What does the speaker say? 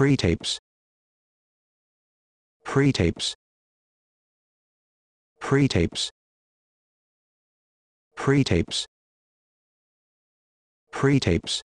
pre-tapes pre-tapes pre-tapes pre-tapes pre-tapes